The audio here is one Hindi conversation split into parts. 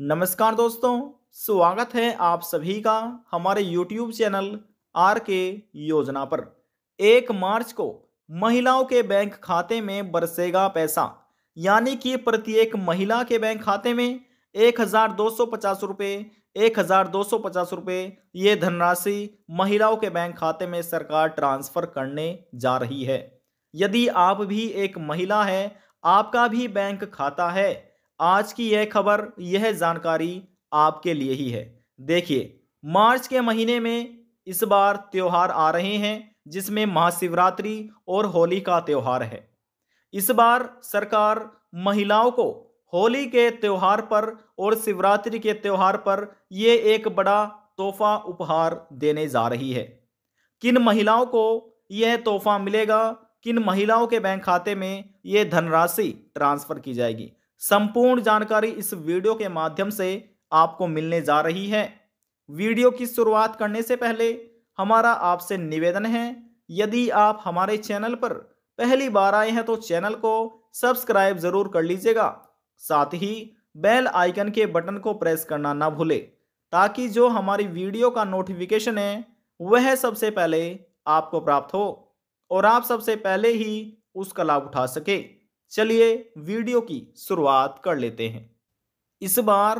नमस्कार दोस्तों स्वागत है आप सभी का हमारे YouTube चैनल आर के योजना पर एक मार्च को महिलाओं के बैंक खाते में बरसेगा पैसा यानी कि प्रत्येक महिला के बैंक खाते में एक हजार दो सौ पचास रुपये एक हजार दो सौ पचास रुपये ये धनराशि महिलाओं के बैंक खाते में सरकार ट्रांसफर करने जा रही है यदि आप भी एक महिला है आपका भी बैंक खाता है आज की यह खबर यह जानकारी आपके लिए ही है देखिए मार्च के महीने में इस बार त्यौहार आ रहे हैं जिसमें महाशिवरात्रि और होली का त्यौहार है इस बार सरकार महिलाओं को होली के त्यौहार पर और शिवरात्रि के त्यौहार पर ये एक बड़ा तोहफा उपहार देने जा रही है किन महिलाओं को यह तोहफा मिलेगा किन महिलाओं के बैंक खाते में ये धनराशि ट्रांसफर की जाएगी संपूर्ण जानकारी इस वीडियो के माध्यम से आपको मिलने जा रही है वीडियो की शुरुआत करने से पहले हमारा आपसे निवेदन है यदि आप हमारे चैनल पर पहली बार आए हैं तो चैनल को सब्सक्राइब जरूर कर लीजिएगा साथ ही बेल आइकन के बटन को प्रेस करना ना भूले ताकि जो हमारी वीडियो का नोटिफिकेशन है वह सबसे पहले आपको प्राप्त हो और आप सबसे पहले ही उसका लाभ उठा सके चलिए वीडियो की शुरुआत कर लेते हैं इस बार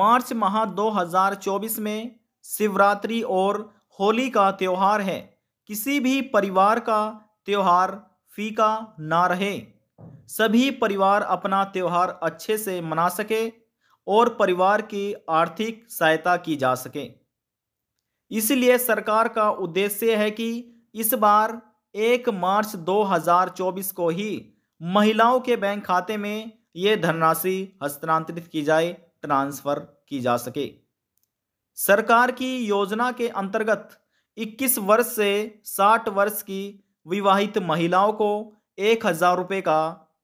मार्च माह 2024 में शिवरात्रि और होली का त्यौहार है किसी भी परिवार का त्यौहार फीका ना रहे सभी परिवार अपना त्यौहार अच्छे से मना सके और परिवार की आर्थिक सहायता की जा सके इसलिए सरकार का उद्देश्य है कि इस बार एक मार्च 2024 को ही महिलाओं के बैंक खाते में ये धनराशि हस्तांतरित की जाए ट्रांसफर की जा सके सरकार की योजना के अंतर्गत 21 वर्ष से 60 वर्ष की विवाहित महिलाओं को एक हजार रुपये का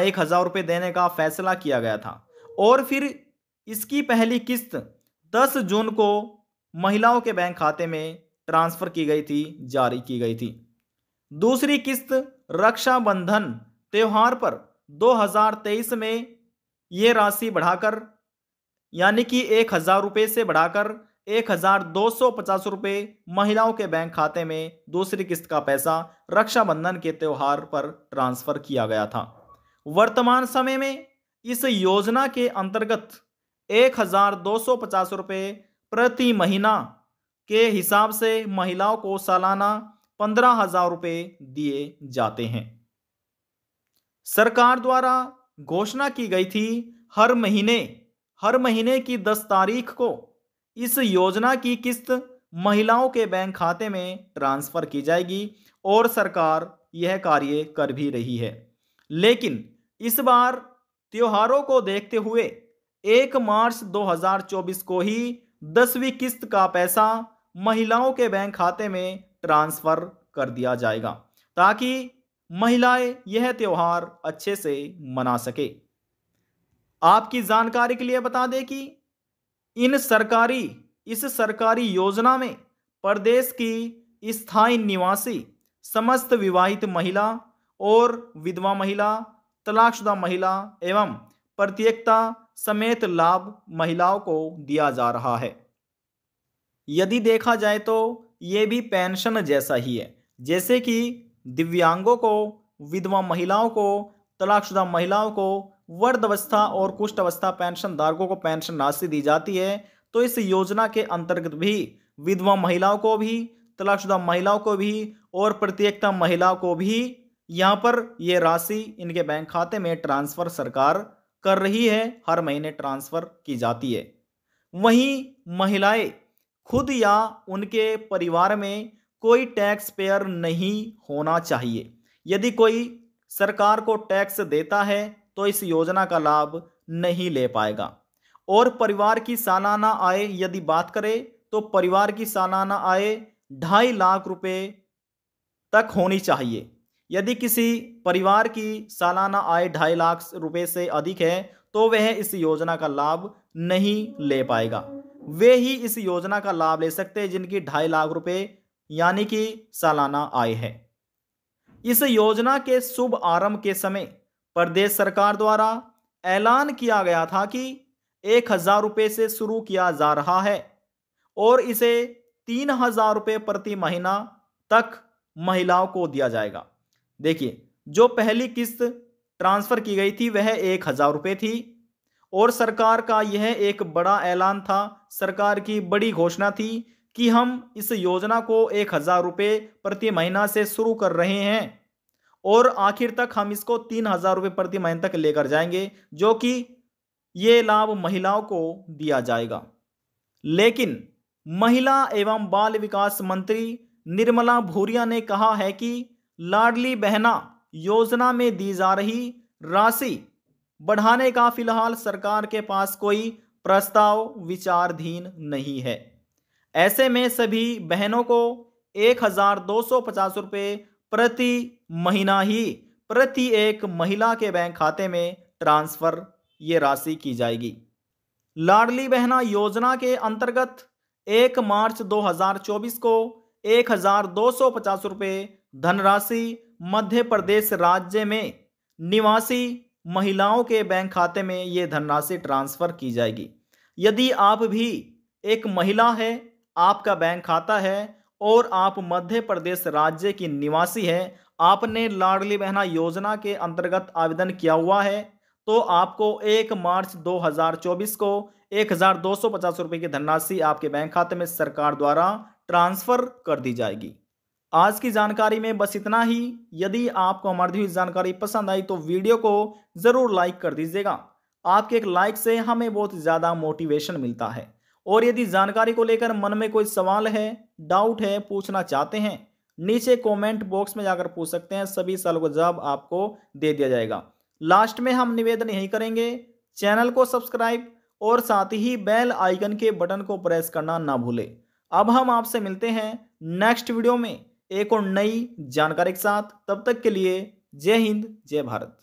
एक हजार रुपये देने का फैसला किया गया था और फिर इसकी पहली किस्त 10 जून को महिलाओं के बैंक खाते में ट्रांसफर की गई थी जारी की गई थी दूसरी किस्त रक्षाबंधन त्यौहार पर 2023 में ये राशि बढ़ाकर यानी कि एक हज़ार रुपये से बढ़ाकर एक हज़ार दो सौ पचास रुपये महिलाओं के बैंक खाते में दूसरी किस्त का पैसा रक्षाबंधन के त्यौहार पर ट्रांसफ़र किया गया था वर्तमान समय में इस योजना के अंतर्गत एक हज़ार दो सौ पचास रुपये प्रति महीना के हिसाब से महिलाओं को सालाना पंद्रह हज़ार रुपये दिए जाते हैं सरकार द्वारा घोषणा की गई थी हर महीने हर महीने की दस तारीख को इस योजना की किस्त महिलाओं के बैंक खाते में ट्रांसफ़र की जाएगी और सरकार यह कार्य कर भी रही है लेकिन इस बार त्योहारों को देखते हुए एक मार्च 2024 को ही दसवीं किस्त का पैसा महिलाओं के बैंक खाते में ट्रांसफ़र कर दिया जाएगा ताकि महिलाएं यह त्यौहार अच्छे से मना सके आपकी जानकारी के लिए बता दें कि इन सरकारी इस सरकारी योजना में प्रदेश की स्थायी निवासी समस्त विवाहित महिला और विधवा महिला तलाकशुदा महिला एवं प्रत्येकता समेत लाभ महिलाओं को दिया जा रहा है यदि देखा जाए तो ये भी पेंशन जैसा ही है जैसे कि दिव्यांगों को विधवा महिलाओं को तलाकशुदा महिलाओं को वर्ध अवस्था और कुष्ठ अवस्था पेंशन धारकों को पेंशन राशि दी जाती है तो इस योजना के अंतर्गत भी विधवा महिलाओं को भी तलाकशुदा महिलाओं को भी और प्रत्येकता महिलाओं को भी यहाँ पर यह राशि इनके बैंक खाते में ट्रांसफर सरकार कर रही है हर महीने ट्रांसफर की जाती है वहीं महिलाएं खुद या उनके परिवार में कोई टैक्स पेयर नहीं होना चाहिए यदि कोई सरकार को टैक्स देता है तो इस योजना का लाभ नहीं ले पाएगा और परिवार की सालाना आय यदि बात करें तो परिवार की सालाना आय ढाई लाख रुपए तक होनी चाहिए यदि किसी परिवार की सालाना आय ढाई लाख रुपए से अधिक है तो वह इस योजना का लाभ नहीं ले पाएगा वे ही इस योजना का लाभ ले सकते हैं जिनकी ढाई लाख रुपए यानी कि सालाना आय है इस योजना के शुभ आरंभ के समय प्रदेश सरकार द्वारा ऐलान किया गया था कि एक हजार रुपये से शुरू किया जा रहा है और इसे तीन हजार रुपये प्रति महीना तक महिलाओं को दिया जाएगा देखिए जो पहली किस्त ट्रांसफ़र की गई थी वह एक हज़ार रुपये थी और सरकार का यह एक बड़ा ऐलान था सरकार की बड़ी घोषणा थी कि हम इस योजना को एक हज़ार रुपये प्रति महीना से शुरू कर रहे हैं और आखिर तक हम इसको तीन हज़ार रुपये प्रति महीने तक लेकर जाएंगे जो कि ये लाभ महिलाओं को दिया जाएगा लेकिन महिला एवं बाल विकास मंत्री निर्मला भूरिया ने कहा है कि लाडली बहना योजना में दी जा रही राशि बढ़ाने का फिलहाल सरकार के पास कोई प्रस्ताव विचारधीन नहीं है ऐसे में सभी बहनों को एक हजार दो सौ पचास रुपये प्रति महीना ही प्रति एक महिला के बैंक खाते में ट्रांसफर ये राशि की जाएगी लाडली बहना योजना के अंतर्गत एक मार्च 2024 को एक हजार दो सौ पचास रुपये धनराशि मध्य प्रदेश राज्य में निवासी महिलाओं के बैंक खाते में ये धनराशि ट्रांसफर की जाएगी यदि आप भी एक महिला है आपका बैंक खाता है और आप मध्य प्रदेश राज्य की निवासी है आपने लाडली बहना योजना के अंतर्गत आवेदन किया हुआ है तो आपको 1 मार्च 2024 को एक रुपए की धनराशि आपके बैंक खाते में सरकार द्वारा ट्रांसफर कर दी जाएगी आज की जानकारी में बस इतना ही यदि आपको हमारी दी हुई जानकारी पसंद आई तो वीडियो को ज़रूर लाइक कर दीजिएगा आपके एक लाइक से हमें बहुत ज़्यादा मोटिवेशन मिलता है और यदि जानकारी को लेकर मन में कोई सवाल है डाउट है पूछना चाहते हैं नीचे कमेंट बॉक्स में जाकर पूछ सकते हैं सभी सवालों का जवाब आपको दे दिया जाएगा लास्ट में हम निवेदन यही करेंगे चैनल को सब्सक्राइब और साथ ही बेल आइकन के बटन को प्रेस करना ना भूले अब हम आपसे मिलते हैं नेक्स्ट वीडियो में एक और नई जानकारी के साथ तब तक के लिए जय हिंद जय भारत